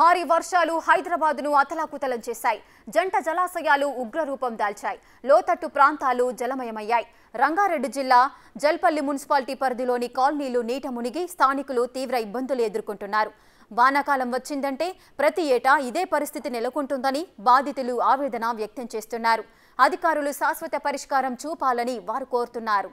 భారీ వర్షాలు హైదరాబాద్ ను అతలాకుతలం చేశాయి జంట జలాశయాలు ఉగ్రరూపం దాల్చాయి లోతట్టు ప్రాంతాలు జలమయమయ్యాయి రంగారెడ్డి జిల్లా జల్పల్లి మున్సిపాలిటీ పరిధిలోని కాలనీలు నీట మునిగి స్థానికులు తీవ్ర ఇబ్బందులు ఎదుర్కొంటున్నారు వానాకాలం వచ్చిందంటే ప్రతి ఏటా ఇదే పరిస్థితి నెలకొంటుందని బాధితులు ఆవేదన వ్యక్తం చేస్తున్నారు అధికారులు శాశ్వత పరిష్కారం చూపాలని వారు కోరుతున్నారు